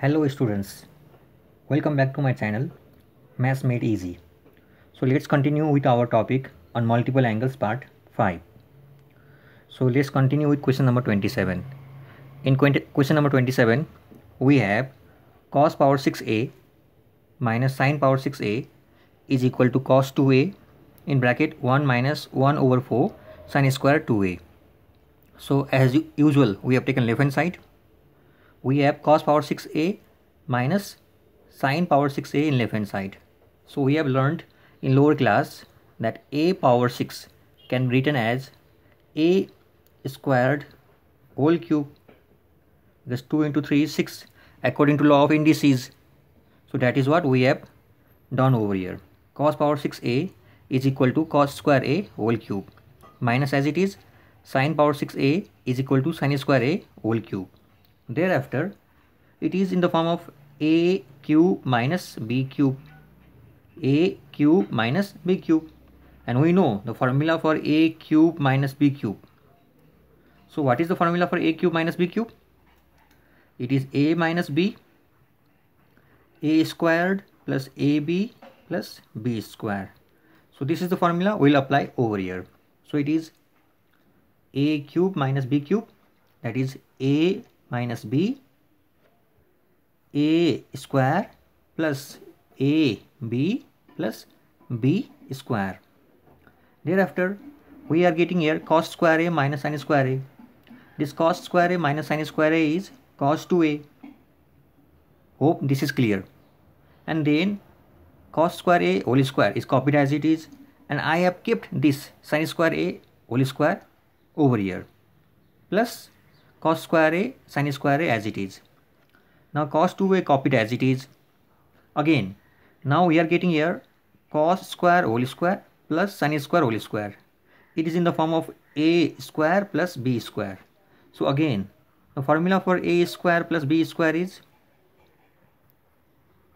hello students welcome back to my channel Mass made easy so let's continue with our topic on multiple angles part 5 so let's continue with question number 27 in question number 27 we have cos power 6a minus sine power 6a is equal to cos 2a in bracket 1 minus 1 over 4 sine square 2a so as usual we have taken left hand side we have cos power 6a minus sine power 6a in left hand side. So we have learned in lower class that a power 6 can be written as a squared whole cube because 2 into 3 is 6 according to law of indices. So that is what we have done over here. Cos power 6a is equal to cos square a whole cube minus as it is sine power 6a is equal to sine square a whole cube. Thereafter, it is in the form of a cube minus b cube a cube minus b cube and we know the formula for a cube minus b cube so what is the formula for a cube minus b cube it is a minus b a squared plus ab plus b square so this is the formula we'll apply over here so it is a cube minus b cube that is a minus b a square plus a b plus b square thereafter we are getting here cos square a minus sin square a this cos square a minus sin square a is cos 2a hope this is clear and then cos square a whole square is copied as it is and I have kept this sin square a whole square over here plus cos square a sin square a as it is. Now cos 2a copied as it is. Again, now we are getting here cos square whole square plus sin square whole square. It is in the form of a square plus b square. So again, the formula for a square plus b square is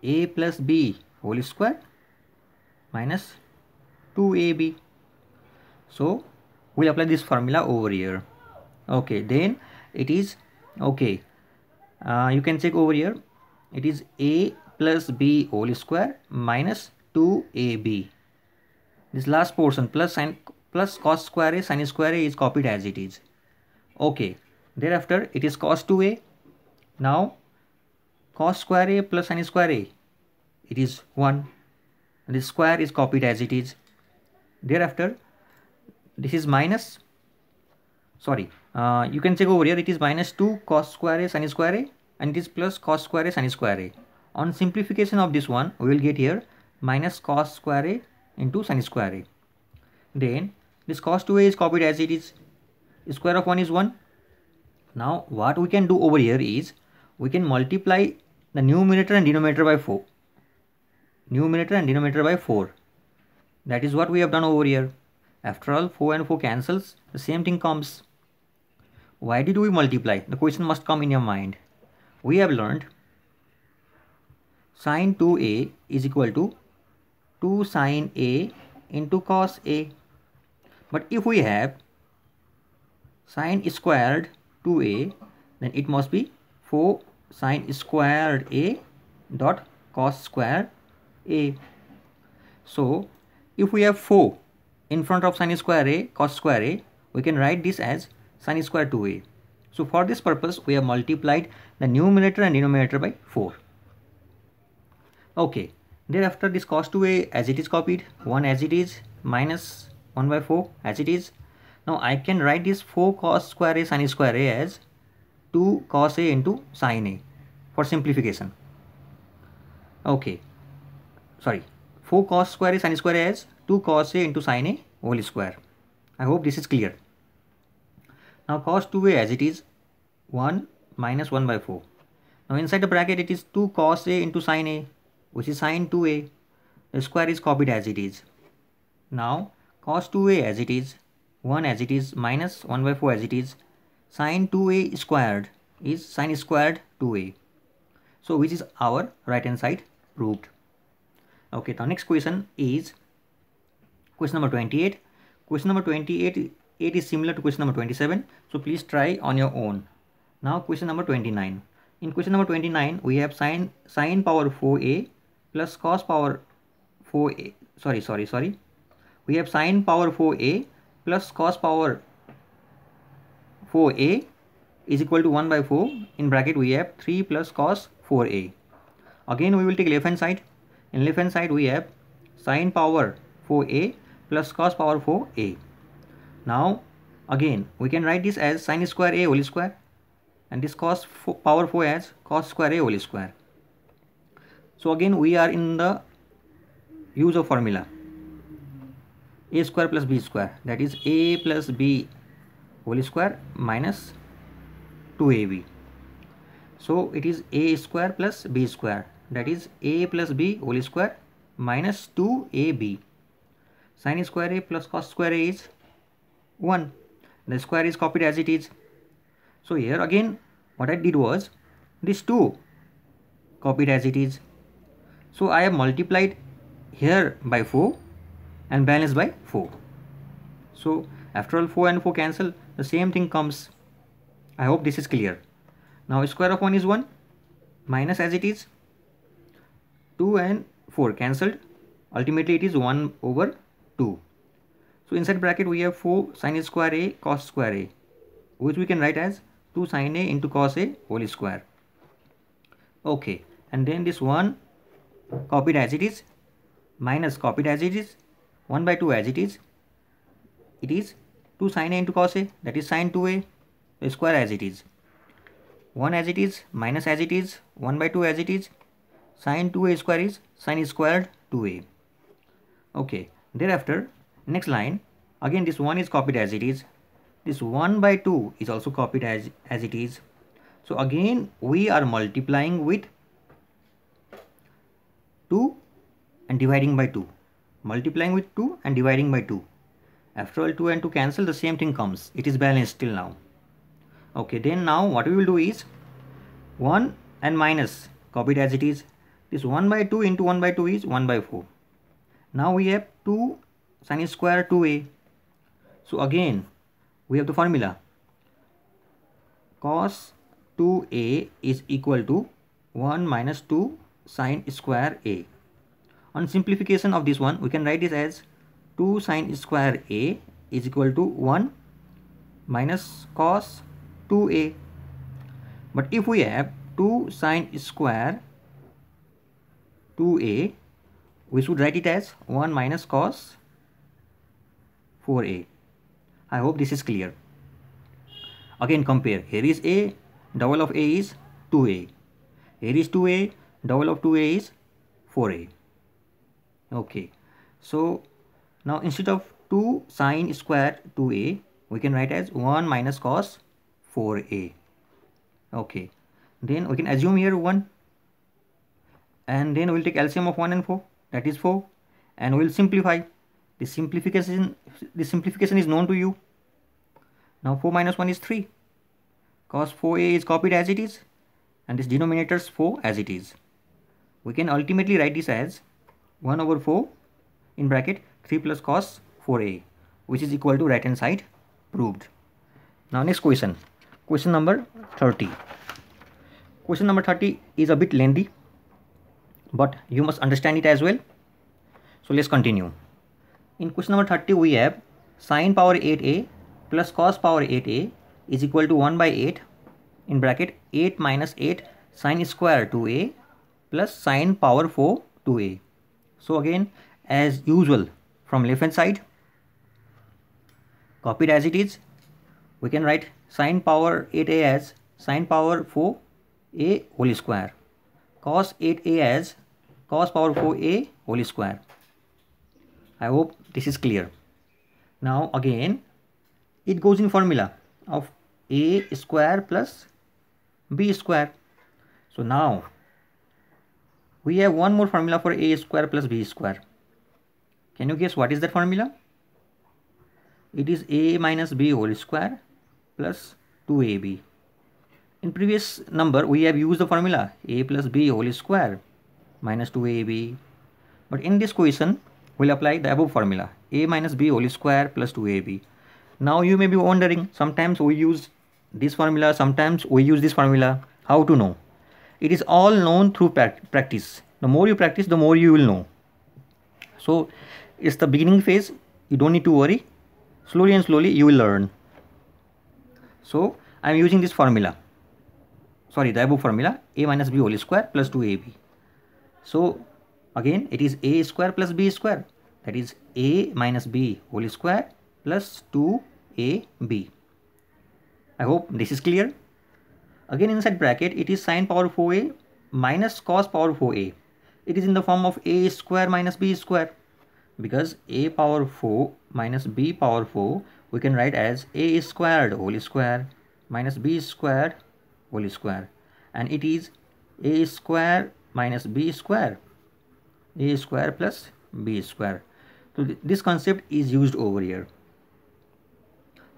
a plus b whole square minus 2ab. So we'll apply this formula over here. Okay, then it is okay uh, you can check over here it is a plus b whole square minus 2ab this last portion plus sin plus cos square a sine square a is copied as it is okay thereafter it is cos 2a now cos square a plus sine square a it is 1 this square is copied as it is thereafter this is minus sorry uh, you can check over here it is minus 2 cos square a sin square a and it is plus cos square a sin square a on simplification of this one we will get here minus cos square a into sin square a then this cos 2a is copied as it is square of 1 is 1 now what we can do over here is we can multiply the numerator and denominator by 4 numerator and denominator by 4 that is what we have done over here after all 4 and 4 cancels the same thing comes why did we multiply? The question must come in your mind. We have learned sine 2a is equal to 2 sine a into cos a. But if we have sine squared 2a, then it must be 4 sine squared a dot cos squared a. So, if we have 4 in front of sine square a cos square a, we can write this as sin square 2a. So for this purpose, we have multiplied the numerator and denominator by 4. Okay, thereafter this cos 2a as it is copied, 1 as it is, minus 1 by 4 as it is. Now I can write this 4 cos square a sin square a as 2 cos a into sin a for simplification. Okay, sorry, 4 cos square a sin square a as 2 cos a into sin a whole square. I hope this is clear. Now cos 2a as it is 1 minus 1 by 4. Now inside the bracket it is 2 cos a into sin a which is sin 2a. The square is copied as it is. Now cos 2a as it is 1 as it is minus 1 by 4 as it is sin 2a squared is sin squared 2a. So which is our right hand side proved. Okay, the next question is question number 28. Question number 28 it is similar to question number 27 so please try on your own now question number 29 in question number 29 we have sine sine power 4a plus cos power 4a sorry sorry sorry we have sine power 4a plus cos power 4a is equal to 1 by 4 in bracket we have 3 plus cos 4a again we will take left hand side in left hand side we have sine power 4a plus cos power 4a now again we can write this as sine square a whole square and this cos power 4 as cos square a whole square. So again we are in the use of formula a square plus b square that is a plus b whole square minus 2ab. So it is a square plus b square that is a plus b whole square minus 2ab. Sine square a plus cos square a is 1 the square is copied as it is so here again what I did was this 2 copied as it is so I have multiplied here by 4 and balanced by 4 so after all 4 and 4 cancel the same thing comes I hope this is clear now square of 1 is 1 minus as it is 2 and 4 cancelled ultimately it is 1 over 2 so inside bracket we have 4 sine square a cos square a which we can write as 2 sine a into cos a whole square. Okay and then this 1 copied as it is minus copied as it is 1 by 2 as it is it is 2 sine a into cos a that is sine 2a square as it is 1 as it is minus as it is 1 by 2 as it is sine 2a square is sine squared 2a okay thereafter next line again this 1 is copied as it is this 1 by 2 is also copied as as it is so again we are multiplying with 2 and dividing by 2 multiplying with 2 and dividing by 2 after all 2 and 2 cancel the same thing comes it is balanced till now okay then now what we will do is 1 and minus copied as it is this 1 by 2 into 1 by 2 is 1 by 4 now we have 2 Sine square 2a so again we have the formula cos 2a is equal to 1 minus 2 sine square a. On simplification of this one, we can write this as 2 sine square a is equal to 1 minus cos 2a. But if we have 2 sine square 2a, we should write it as 1 minus cos 4a. I hope this is clear. Again compare. Here is a, double of a is 2a. Here is 2a, double of 2a is 4a. Okay. So now instead of 2 sine square 2a, we can write as 1 minus cos 4a. Okay. Then we can assume here 1. And then we will take LCM of 1 and 4. That is 4. And we will simplify the simplification the simplification is known to you now 4 minus 1 is 3 cos 4a is copied as it is and this denominator is 4 as it is we can ultimately write this as 1 over 4 in bracket 3 plus cos 4a which is equal to right hand side proved now next question question number 30 question number 30 is a bit lengthy but you must understand it as well so let's continue in question number thirty we have sine power eight A plus cos power eight A is equal to one by eight in bracket eight minus eight sine square two A plus sine power four two A so again as usual from left hand side copied as it is we can write sine power eight A as sine power four A whole square cos eight A as cos power four A whole square I hope this is clear. Now again it goes in formula of a square plus b square. So now we have one more formula for a square plus b square. Can you guess what is that formula? It is a minus b whole square plus 2ab. In previous number we have used the formula a plus b whole square minus 2ab. But in this question we'll apply the above formula a minus b whole square plus 2ab. Now you may be wondering sometimes we use this formula sometimes we use this formula how to know it is all known through practice the more you practice the more you will know so it's the beginning phase you don't need to worry slowly and slowly you will learn so i'm using this formula sorry the above formula a minus b whole square plus 2ab so again it is a square plus b square that is a minus b whole square plus 2ab. I hope this is clear. Again inside bracket it is sine power 4a minus cos power 4a. It is in the form of a square minus b square because a power 4 minus b power 4 we can write as a squared whole square minus b squared whole square and it is a square minus b square a square plus b square so th this concept is used over here.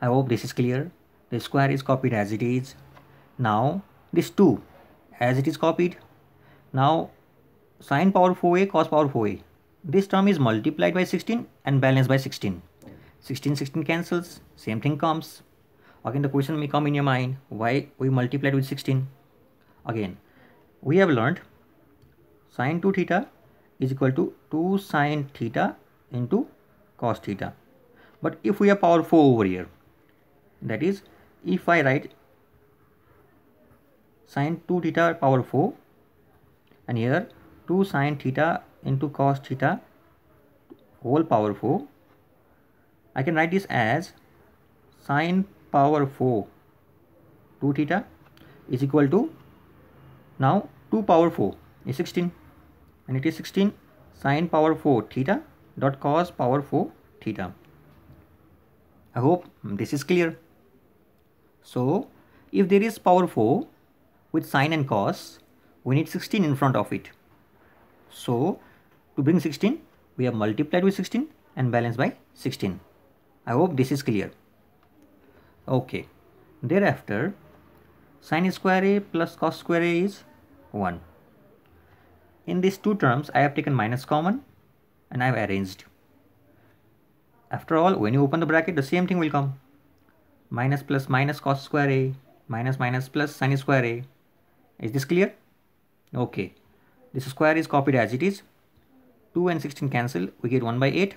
I hope this is clear. The square is copied as it is. Now this 2 as it is copied. Now sine power 4a cos power 4a. This term is multiplied by 16 and balanced by 16. 16 16 cancels same thing comes again the question may come in your mind why we multiplied with 16 again we have learned sine 2 theta is equal to 2 sine theta into cos theta. But if we have power 4 over here, that is if I write sine 2 theta power 4 and here 2 sine theta into cos theta whole power 4 I can write this as sine power 4 2 theta is equal to now 2 power 4 is 16 and it is 16 sine power 4 theta dot cos power 4 theta. I hope this is clear. So if there is power 4 with sine and cos, we need 16 in front of it. So to bring 16, we have multiplied with 16 and balanced by 16. I hope this is clear. Okay. Thereafter, sine square a plus cos square a is 1. In these two terms, I have taken minus common and I've arranged. After all, when you open the bracket, the same thing will come. Minus plus minus cos square A minus minus plus sin square A. Is this clear? Okay. This square is copied as it is. 2 and 16 cancel. We get 1 by 8.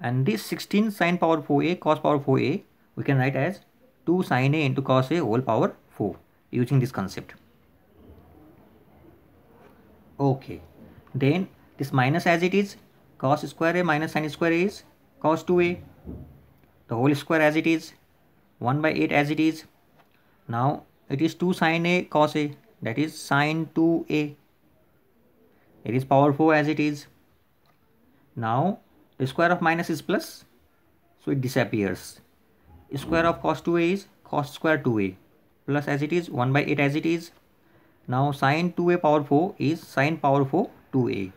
And this 16 sine power 4A cos power 4A we can write as 2 sine A into cos A whole power 4 using this concept. Okay. Then this minus as it is cos square a minus sin square a is cos 2a. The whole square as it is. 1 by 8 as it is. Now it is 2 sin a cos a. That is sin 2a. It is power 4 as it is. Now the square of minus is plus. So it disappears. Square of cos 2a is cos square 2a. Plus as it is 1 by 8 as it is. Now sin 2a power 4 is sin power 4 2a.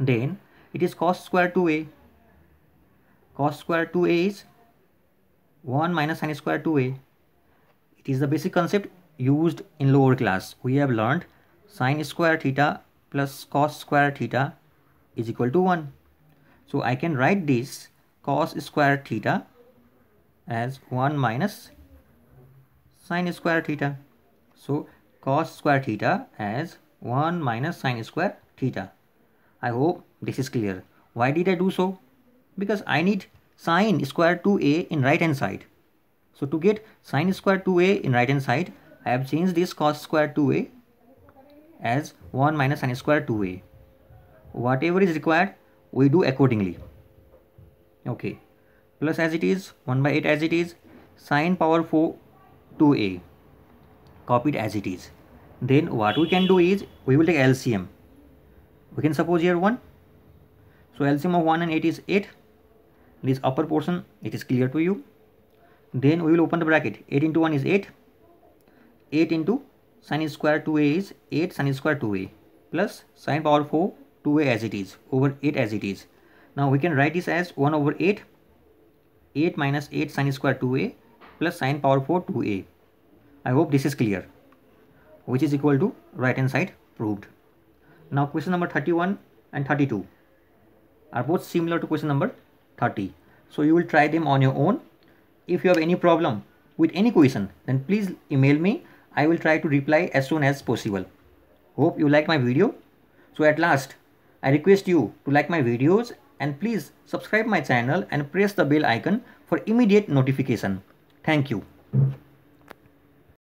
Then it is cos square 2a. Cos square 2a is 1 minus sine square 2a. It is the basic concept used in lower class. We have learned sine square theta plus cos square theta is equal to 1. So I can write this cos square theta as 1 minus sine square theta. So cos square theta as 1 minus sine square theta. I hope this is clear. Why did I do so? Because I need sine square 2a in right hand side. So to get sine square 2a in right hand side, I have changed this cos square 2a as 1 minus sine square 2a. Whatever is required, we do accordingly. Okay, plus as it is, 1 by 8 as it is, sine power 4 2a, copied as it is. Then what we can do is, we will take LCM we can suppose here 1 so LCM of 1 and 8 is 8 this upper portion it is clear to you then we will open the bracket 8 into 1 is 8 8 into sine square 2a is 8 sine square 2a plus sine power 4 2a as it is over 8 as it is now we can write this as 1 over 8 8 minus 8 sine square 2a plus sine power 4 2a i hope this is clear which is equal to right hand side proved now question number 31 and 32 are both similar to question number 30. So you will try them on your own. If you have any problem with any question, then please email me. I will try to reply as soon as possible. Hope you like my video. So at last, I request you to like my videos and please subscribe my channel and press the bell icon for immediate notification. Thank you.